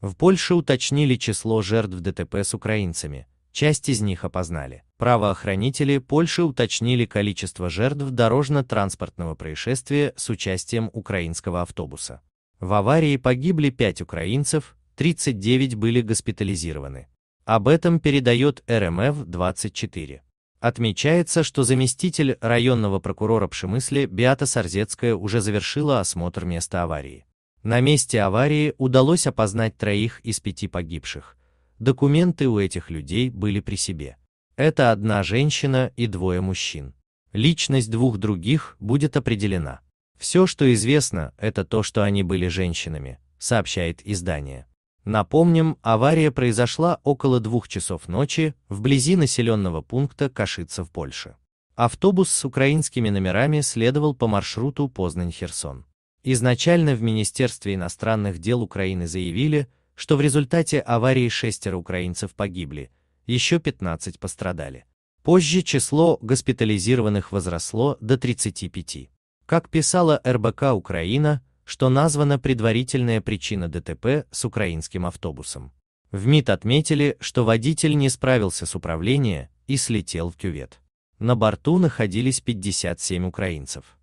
В Польше уточнили число жертв ДТП с украинцами, часть из них опознали. Правоохранители Польши уточнили количество жертв дорожно-транспортного происшествия с участием украинского автобуса. В аварии погибли 5 украинцев, 39 были госпитализированы. Об этом передает РМФ-24. Отмечается, что заместитель районного прокурора Пшемысли Беата Сарзецкая уже завершила осмотр места аварии. На месте аварии удалось опознать троих из пяти погибших. Документы у этих людей были при себе. Это одна женщина и двое мужчин. Личность двух других будет определена. Все, что известно, это то, что они были женщинами, сообщает издание. Напомним, авария произошла около двух часов ночи вблизи населенного пункта Кашица в Польше. Автобус с украинскими номерами следовал по маршруту Познань-Херсон. Изначально в Министерстве иностранных дел Украины заявили, что в результате аварии шестеро украинцев погибли, еще 15 пострадали. Позже число госпитализированных возросло до 35. Как писала РБК «Украина», что названа предварительная причина ДТП с украинским автобусом. В МИД отметили, что водитель не справился с управлением и слетел в кювет. На борту находились 57 украинцев.